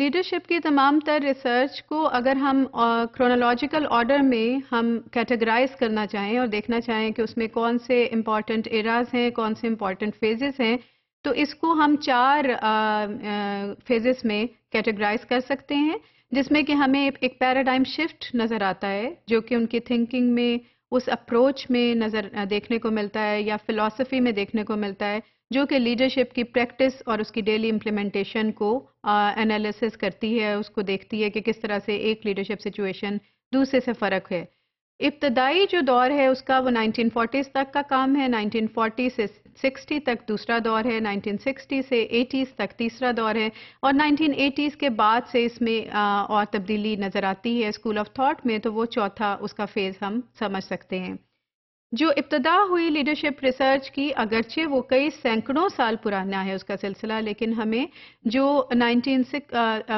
leadership की तमाम तर रिसर्च को अगर हम क्रोनोलॉजिकल ऑर्डर में हम कैटेगराइज करना चाहें और देखना चाहें कि उसमें कौन से इम्पॉर्टेंट एराज हैं कौन से इम्पॉर्टेंट फेजेस हैं तो इसको हम चार फेजेस में कैटेगराइज कर सकते हैं जिसमें कि हमें एक पैराडाइम शिफ्ट नज़र आता है जो कि उनकी थिंकिंग में उस अप्रोच में नज़र देखने को मिलता है या फ़िलासफ़ी में देखने को मिलता है जो कि लीडरशिप की प्रैक्टिस और उसकी डेली इम्प्लीमेंटेशन को एनालिसिस करती है उसको देखती है कि किस तरह से एक लीडरशिप सिचुएशन दूसरे से फ़र्क है इब्तदाई जो दौर है उसका वो 1940s तक का काम है 1940 से 60 तक दूसरा दौर है 1960 से 80s तक तीसरा दौर है और 1980s के बाद से इसमें और तब्दीली नज़र आती है स्कूल ऑफ थॉट में तो वो चौथा उसका फेज़ हम समझ सकते हैं जो इब्तदा हुई लीडरशिप रिसर्च की अगरचे वो कई सैकड़ों साल पुराना है उसका सिलसिला लेकिन हमें जो नाइनटीन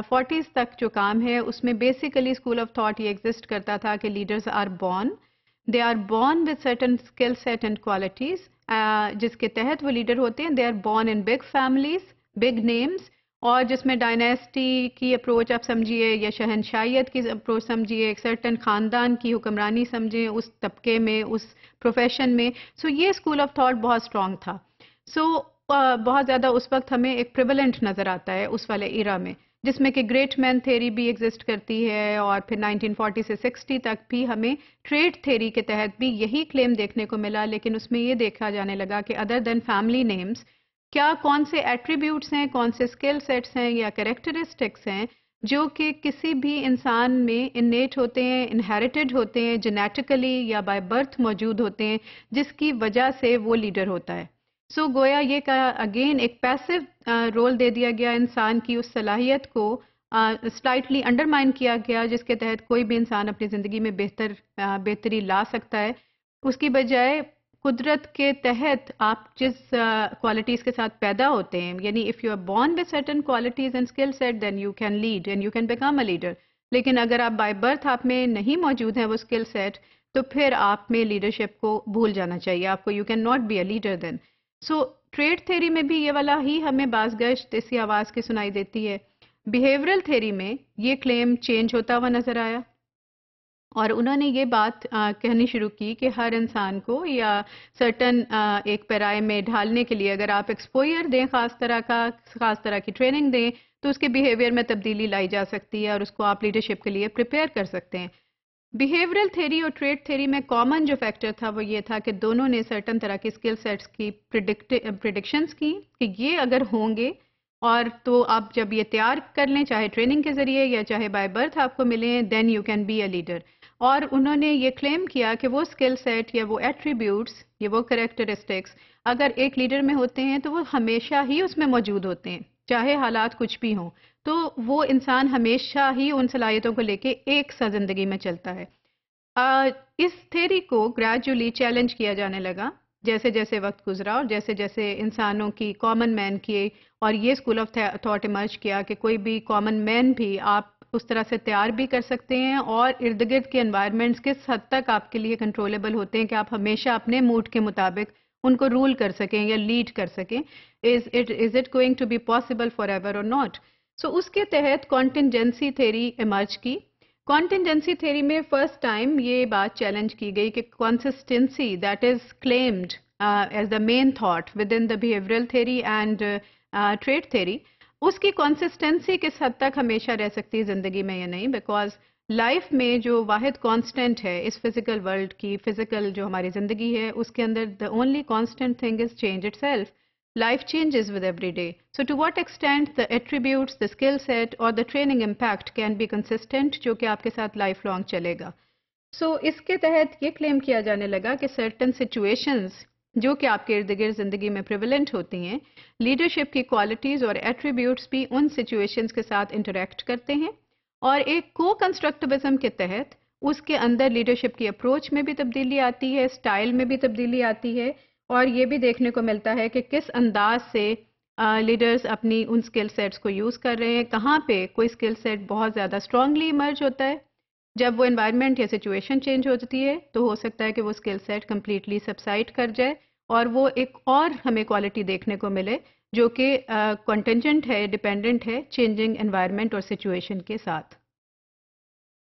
फोर्टीज़ तक जो काम है उसमें बेसिकली स्कूल ऑफ थॉट ये एग्जिस्ट करता था कि leaders are born they are born with certain skill set and qualities जिसके तहत वो लीडर होते हैं they are born in big families big names और जिसमें डायनेस्टी की अप्रोच आप समझिए या शहनशाहियत की अप्रोच समझिए एक सर्टन ख़ानदान की हुक्मरानी समझें उस तबके में उस प्रोफेशन में सो ये स्कूल ऑफ थाट बहुत स्ट्रॉन्ग था सो बहुत ज़्यादा उस वक्त हमें एक प्रिवलेंट नज़र आता है उस वाले इरा में जिसमें कि ग्रेट मैन थेरी भी एग्जिस्ट करती है और फिर 1940 से 60 तक भी हमें ट्रेड थेरी के तहत भी यही क्लेम देखने को मिला लेकिन उसमें ये देखा जाने लगा कि अदर देन फैमिली नेम्स क्या कौन से एट्रीब्यूट्स हैं कौन से स्किल सेट्स हैं या करेक्टरिस्टिक्स हैं जो कि किसी भी इंसान में इन्नेट होते हैं इनहेरिटेड होते हैं जेनेटिकली या बाय बर्थ मौजूद होते हैं जिसकी वजह से वो लीडर होता है सो so, गोया ये का अगेन एक पैसिव रोल uh, दे दिया गया इंसान की उस सलाहियत को स्लाइटली uh, अंडरमाइन किया गया जिसके तहत कोई भी इंसान अपनी ज़िंदगी में बेहतर uh, बेहतरी ला सकता है उसकी बजाय कुदरत के तहत आप जिस क्वालिटीज़ uh, के साथ पैदा होते हैं यानी if you are born with certain qualities and skill set then you can lead and you can become a leader लेकिन अगर आप बाय बर्थ आप में नहीं मौजूद है वो स्किल सेट तो फिर आप में लीडरशिप को भूल जाना चाहिए आपको you can not be a leader then so trait theory में भी ये वाला ही हमें बाजगश्त इसी आवाज़ की सुनाई देती है बिहेवियरल थेरी में ये क्लेम चेंज होता हुआ नज़र आया और उन्होंने ये बात आ, कहनी शुरू की कि हर इंसान को या सर्टन आ, एक पैराए में ढालने के लिए अगर आप एक्सपोयर दें खास तरह का खास तरह की ट्रेनिंग दें तो उसके बिहेवियर में तब्दीली लाई जा सकती है और उसको आप लीडरशिप के लिए प्रिपेयर कर सकते हैं बिहेवियरल थेरी और ट्रेड थेरी में कॉमन जो फैक्टर था वो ये था कि दोनों ने सर्टन तरह की स्किल सेट्स की प्रिडिक्शंस की कि ये अगर होंगे और तो आप जब ये तैयार कर लें चाहे ट्रेनिंग के जरिए या चाहे बाय बर्थ आपको मिले then you can be a leader और उन्होंने ये क्लेम किया कि वो स्किल सेट या वो एट्रीब्यूट्स या वो करेक्टरिस्टिक्स अगर एक लीडर में होते हैं तो वो हमेशा ही उसमें मौजूद होते हैं चाहे हालात कुछ भी हों तो वो इंसान हमेशा ही उन सलाहियतों को लेके एक सा ज़िंदगी में चलता है आ, इस थेरी को ग्रेजुअली चैलेंज किया जाने लगा जैसे जैसे वक्त गुजरा और जैसे जैसे इंसानों की कॉमन मैन की और ये स्कूल ऑफ थॉट इमर्ज किया कि कोई भी कॉमन मैन भी आप उस तरह से तैयार भी कर सकते हैं और इर्द गिर्द के एनवायरमेंट्स किस हद तक आपके लिए कंट्रोलेबल होते हैं कि आप हमेशा अपने मूड के मुताबिक उनको रूल कर सकें या लीड कर सकें is it is it going to be possible for ever और नॉट सो उसके तहत कॉन्टेंजेंसी थेरी इमर्ज की कॉन्टेंजेंसी थेरी में फर्स्ट टाइम ये बात चैलेंज की गई कि consistency that is claimed as the main thought within the behavioural theory and trait theory उसकी कॉन्सिस्टेंसी किस हद तक हमेशा रह सकती है ज़िंदगी में या नहीं बिकॉज लाइफ में जो वाहिद कांस्टेंट है इस फिज़िकल वर्ल्ड की फिज़िकल जो हमारी ज़िंदगी है उसके अंदर the only constant thing is change itself Life changes with every day so to what extent the attribute the skill set और the training impact can be consistent जो कि आपके साथ लाइफ लॉन्ग चलेगा सो so, इसके तहत ये claim किया जाने लगा कि सर्टन सिचुएशंस जो कि आपके इर्द गिर्द जिंदगी में प्रिवलेंट होती हैं लीडरशिप की क्वालिटीज और एट्रीब्यूट्स भी उन सिचुएशंस के साथ इंटरेक्ट करते हैं और एक को कंस्ट्रक्टिविज्म के तहत उसके अंदर लीडरशिप की अप्रोच में भी तब्दीली आती है स्टाइल में भी तब्दीली आती है और ये भी देखने को मिलता है कि किस अंदाज से लीडर्स uh, अपनी उन स्किल सेट्स को यूज़ कर रहे हैं कहाँ पे कोई स्किल सेट बहुत ज़्यादा स्ट्रांगली इमर्ज होता है जब वो एनवायरनमेंट या सिचुएशन चेंज हो जाती है तो हो सकता है कि वो स्किल सेट कम्प्लीटली सब्साइड कर जाए और वो एक और हमें क्वालिटी देखने को मिले जो कि कंटेंजेंट uh, है डिपेंडेंट है चेंजिंग एनवायरनमेंट और सिचुएशन के साथ